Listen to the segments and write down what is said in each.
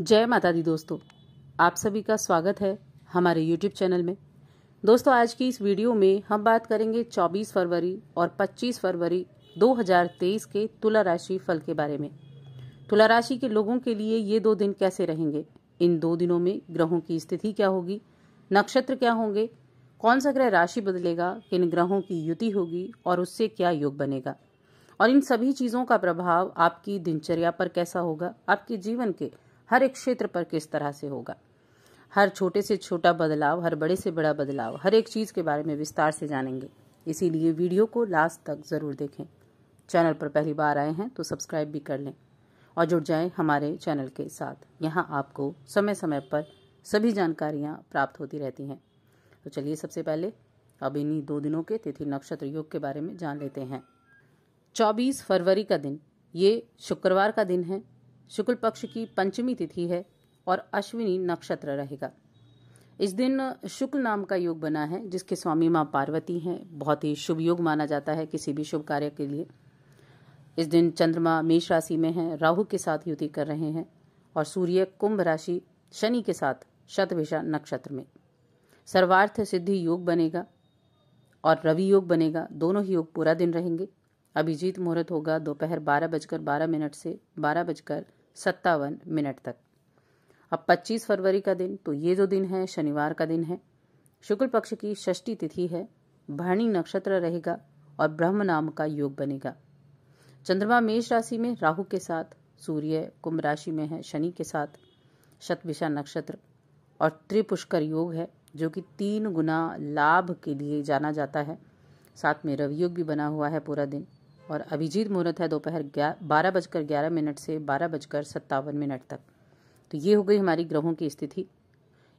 जय माता दी दोस्तों आप सभी का स्वागत है हमारे यूट्यूब चैनल में दोस्तों आज की इस वीडियो में हम बात करेंगे 24 फरवरी और 25 फरवरी 2023 के तुला राशि फल के बारे में तुला राशि के लोगों के लिए ये दो दिन कैसे रहेंगे इन दो दिनों में ग्रहों की स्थिति क्या होगी नक्षत्र क्या होंगे कौन सा ग्रह राशि बदलेगा किन ग्रहों की युति होगी और उससे क्या योग बनेगा और इन सभी चीज़ों का प्रभाव आपकी दिनचर्या पर कैसा होगा आपके जीवन के हर एक क्षेत्र पर किस तरह से होगा हर छोटे से छोटा बदलाव हर बड़े से बड़ा बदलाव हर एक चीज़ के बारे में विस्तार से जानेंगे इसीलिए वीडियो को लास्ट तक ज़रूर देखें चैनल पर पहली बार आए हैं तो सब्सक्राइब भी कर लें और जुड़ जाएं हमारे चैनल के साथ यहाँ आपको समय समय पर सभी जानकारियाँ प्राप्त होती रहती हैं तो चलिए सबसे पहले अब इन्हीं दो दिनों के तिथि नक्षत्र योग के बारे में जान लेते हैं 24 फरवरी का दिन ये शुक्रवार का दिन है शुक्ल पक्ष की पंचमी तिथि है और अश्विनी नक्षत्र रहेगा इस दिन शुक्ल नाम का योग बना है जिसके स्वामी माँ पार्वती हैं बहुत ही शुभ योग माना जाता है किसी भी शुभ कार्य के लिए इस दिन चंद्रमा मेष राशि में है राहु के साथ युति कर रहे हैं और सूर्य कुंभ राशि शनि के साथ शतभिषा नक्षत्र में सर्वार्थ सिद्धि योग बनेगा और रवि योग बनेगा दोनों ही योग पूरा दिन रहेंगे अभिजीत मुहूर्त होगा दोपहर बारह बजकर बारह मिनट से बारह बजकर सत्तावन मिनट तक अब 25 फरवरी का दिन तो ये जो दिन है शनिवार का दिन है शुक्ल पक्ष की षष्ठी तिथि है भरणी नक्षत्र रहेगा और ब्रह्म नाम का योग बनेगा चंद्रमा मेष राशि में राहु के साथ सूर्य कुंभ राशि में है शनि के साथ शतविशा नक्षत्र और त्रिपुष्कर योग है जो कि तीन गुना लाभ के लिए जाना जाता है साथ में रवि योग भी बना हुआ है पूरा दिन और अभिजीत मुहूर्त है दोपहर बारह बजकर ग्यारह मिनट से बारह बजकर सत्तावन मिनट तक तो ये हो गई हमारी ग्रहों की स्थिति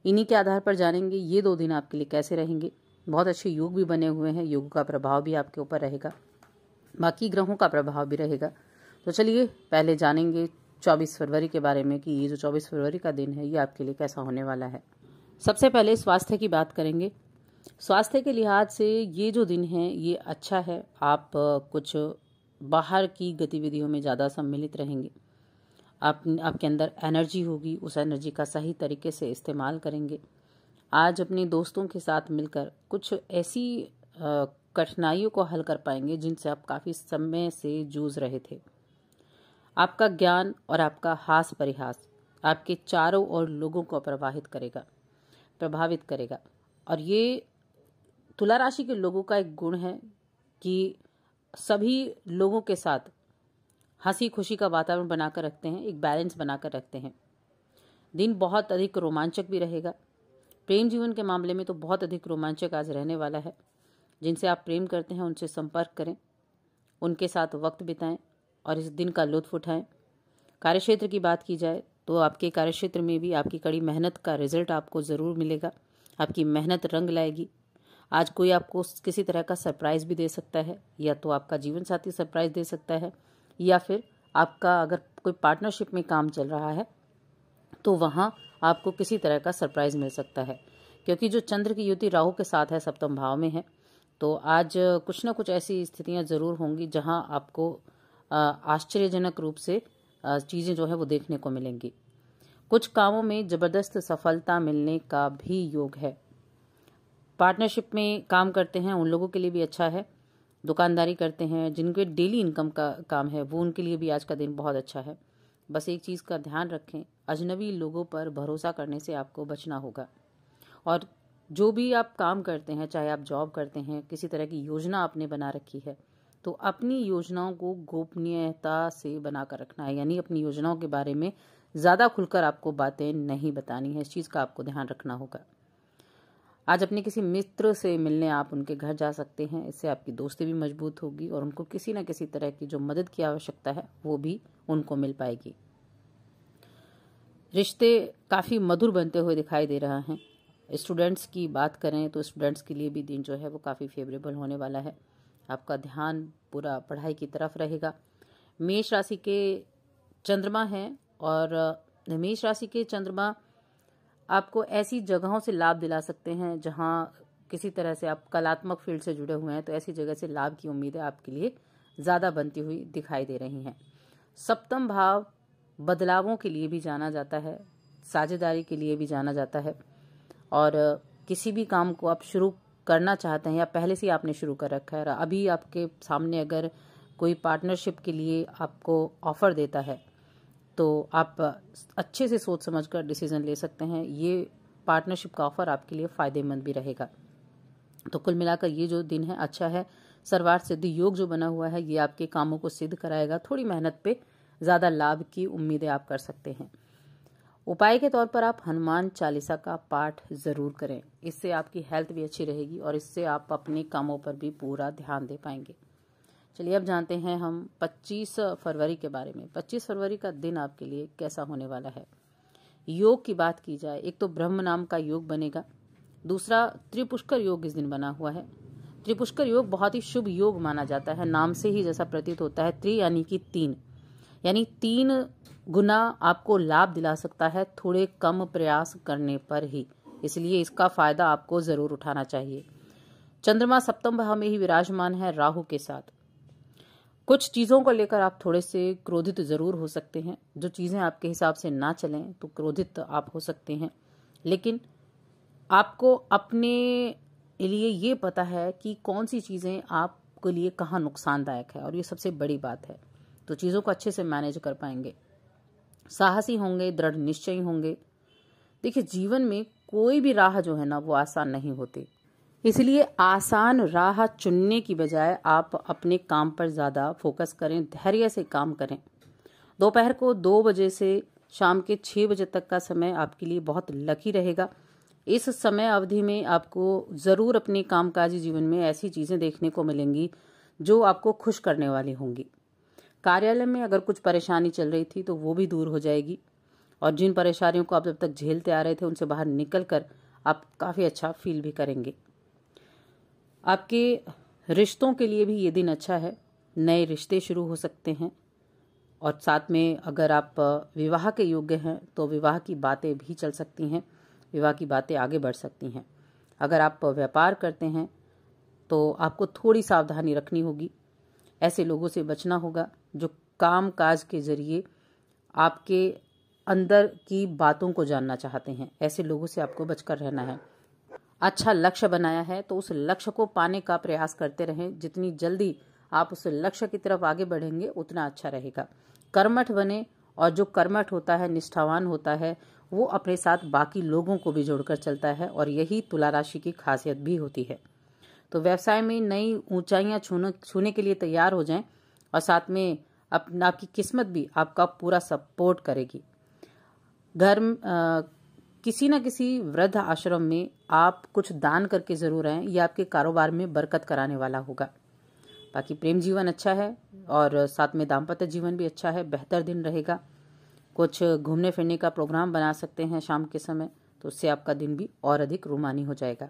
इन्हीं के आधार पर जानेंगे ये दो दिन आपके लिए कैसे रहेंगे बहुत अच्छे योग भी बने हुए हैं योग का प्रभाव भी आपके ऊपर रहेगा बाकी ग्रहों का प्रभाव भी रहेगा तो चलिए पहले जानेंगे 24 फरवरी के बारे में कि ये जो 24 फरवरी का दिन है ये आपके लिए कैसा होने वाला है सबसे पहले स्वास्थ्य की बात करेंगे स्वास्थ्य के लिहाज से ये जो दिन है ये अच्छा है आप कुछ बाहर की गतिविधियों में ज़्यादा सम्मिलित रहेंगे आप आपके अंदर एनर्जी होगी उस एनर्जी का सही तरीके से इस्तेमाल करेंगे आज अपने दोस्तों के साथ मिलकर कुछ ऐसी कठिनाइयों को हल कर पाएंगे जिनसे आप काफ़ी समय से जूझ रहे थे आपका ज्ञान और आपका हास परिहास आपके चारों ओर लोगों को प्रभावित करेगा प्रभावित करेगा और ये तुला राशि के लोगों का एक गुण है कि सभी लोगों के साथ हंसी खुशी का वातावरण बनाकर रखते हैं एक बैलेंस बनाकर रखते हैं दिन बहुत अधिक रोमांचक भी रहेगा प्रेम जीवन के मामले में तो बहुत अधिक रोमांचक आज रहने वाला है जिनसे आप प्रेम करते हैं उनसे संपर्क करें उनके साथ वक्त बिताएं और इस दिन का लुत्फ उठाएं कार्यक्षेत्र की बात की जाए तो आपके कार्यक्षेत्र में भी आपकी कड़ी मेहनत का रिजल्ट आपको ज़रूर मिलेगा आपकी मेहनत रंग लाएगी आज कोई आपको किसी तरह का सरप्राइज भी दे सकता है या तो आपका जीवन साथी सरप्राइज दे सकता है या फिर आपका अगर कोई पार्टनरशिप में काम चल रहा है तो वहाँ आपको किसी तरह का सरप्राइज मिल सकता है क्योंकि जो चंद्र की युति राहु के साथ है सप्तम भाव में है तो आज कुछ ना कुछ ऐसी स्थितियाँ ज़रूर होंगी जहाँ आपको आश्चर्यजनक रूप से चीज़ें जो है वो देखने को मिलेंगी कुछ कामों में ज़बरदस्त सफलता मिलने का भी योग है पार्टनरशिप में काम करते हैं उन लोगों के लिए भी अच्छा है दुकानदारी करते हैं जिनके डेली इनकम का काम है वो उनके लिए भी आज का दिन बहुत अच्छा है बस एक चीज़ का ध्यान रखें अजनबी लोगों पर भरोसा करने से आपको बचना होगा और जो भी आप काम करते हैं चाहे आप जॉब करते हैं किसी तरह की योजना आपने बना रखी है तो अपनी योजनाओं को गोपनीयता से बनाकर रखना है यानी अपनी योजनाओं के बारे में ज़्यादा खुलकर आपको बातें नहीं बतानी है इस चीज़ का आपको ध्यान रखना होगा आज अपने किसी मित्र से मिलने आप उनके घर जा सकते हैं इससे आपकी दोस्ती भी मजबूत होगी और उनको किसी न किसी तरह की जो मदद की आवश्यकता है वो भी उनको मिल पाएगी रिश्ते काफ़ी मधुर बनते हुए दिखाई दे रहा है स्टूडेंट्स की बात करें तो स्टूडेंट्स के लिए भी दिन जो है वो काफ़ी फेवरेबल होने वाला है आपका ध्यान पूरा पढ़ाई की तरफ रहेगा मेष राशि के चंद्रमा हैं और मेष राशि के चंद्रमा आपको ऐसी जगहों से लाभ दिला सकते हैं जहाँ किसी तरह से आप कलात्मक फील्ड से जुड़े हुए हैं तो ऐसी जगह से लाभ की उम्मीदें आपके लिए ज़्यादा बनती हुई दिखाई दे रही हैं सप्तम भाव बदलावों के लिए भी जाना जाता है साझेदारी के लिए भी जाना जाता है और किसी भी काम को आप शुरू करना चाहते हैं या पहले से आपने शुरू कर रखा है और अभी आपके सामने अगर कोई पार्टनरशिप के लिए आपको ऑफर देता है तो आप अच्छे से सोच समझ कर डिसीज़न ले सकते हैं ये पार्टनरशिप का ऑफर आपके लिए फ़ायदेमंद भी रहेगा तो कुल मिलाकर ये जो दिन है अच्छा है सर्वार्थ सिद्धि योग जो बना हुआ है ये आपके कामों को सिद्ध कराएगा थोड़ी मेहनत पे ज़्यादा लाभ की उम्मीदें आप कर सकते हैं उपाय के तौर पर आप हनुमान चालीसा का पाठ ज़रूर करें इससे आपकी हेल्थ भी अच्छी रहेगी और इससे आप अपने कामों पर भी पूरा ध्यान दे पाएंगे चलिए अब जानते हैं हम 25 फरवरी के बारे में 25 फरवरी का दिन आपके लिए कैसा होने वाला है योग की बात की जाए एक तो ब्रह्म नाम का योग बनेगा दूसरा त्रिपुष्कर योग इस दिन बना हुआ है त्रिपुष्कर योग बहुत ही शुभ योग माना जाता है नाम से ही जैसा प्रतीत होता है त्रि यानी कि तीन यानी तीन गुना आपको लाभ दिला सकता है थोड़े कम प्रयास करने पर ही इसलिए इसका फायदा आपको जरूर उठाना चाहिए चंद्रमा सप्तम भाव में ही विराजमान है राहु के साथ कुछ चीज़ों को लेकर आप थोड़े से क्रोधित ज़रूर हो सकते हैं जो चीज़ें आपके हिसाब से ना चलें तो क्रोधित आप हो सकते हैं लेकिन आपको अपने लिए ये पता है कि कौन सी चीज़ें आपके लिए कहाँ नुकसानदायक है और ये सबसे बड़ी बात है तो चीज़ों को अच्छे से मैनेज कर पाएंगे साहसी होंगे दृढ़ निश्चयी होंगे देखिए जीवन में कोई भी राह जो है ना वो आसान नहीं होती इसलिए आसान राह चुनने की बजाय आप अपने काम पर ज़्यादा फोकस करें धैर्य से काम करें दोपहर को दो बजे से शाम के छः बजे तक का समय आपके लिए बहुत लकी रहेगा इस समय अवधि में आपको ज़रूर अपने कामकाजी जीवन में ऐसी चीज़ें देखने को मिलेंगी जो आपको खुश करने वाली होंगी कार्यालय में अगर कुछ परेशानी चल रही थी तो वो भी दूर हो जाएगी और जिन परेशानियों को आप जब तक झेलते आ रहे थे उनसे बाहर निकल कर आप काफ़ी अच्छा फील भी करेंगे आपके रिश्तों के लिए भी ये दिन अच्छा है नए रिश्ते शुरू हो सकते हैं और साथ में अगर आप विवाह के योग्य हैं तो विवाह की बातें भी चल सकती हैं विवाह की बातें आगे बढ़ सकती हैं अगर आप व्यापार करते हैं तो आपको थोड़ी सावधानी रखनी होगी ऐसे लोगों से बचना होगा जो काम काज के ज़रिए आपके अंदर की बातों को जानना चाहते हैं ऐसे लोगों से आपको बचकर रहना है अच्छा लक्ष्य बनाया है तो उस लक्ष्य को पाने का प्रयास करते रहें जितनी जल्दी आप उस लक्ष्य की तरफ आगे बढ़ेंगे उतना अच्छा रहेगा कर्मठ बने और जो कर्मठ होता है निष्ठावान होता है वो अपने साथ बाकी लोगों को भी जोड़कर चलता है और यही तुला राशि की खासियत भी होती है तो व्यवसाय में नई ऊंचाइयां छूने छूने के लिए तैयार हो जाएं और साथ में अपना आपकी किस्मत भी आपका पूरा सपोर्ट करेगी घर किसी ना किसी वृद्ध आश्रम में आप कुछ दान करके ज़रूर आएँ यह आपके कारोबार में बरकत कराने वाला होगा बाकी प्रेम जीवन अच्छा है और साथ में दाम्पत्य जीवन भी अच्छा है बेहतर दिन रहेगा कुछ घूमने फिरने का प्रोग्राम बना सकते हैं शाम के समय तो उससे आपका दिन भी और अधिक रूमानी हो जाएगा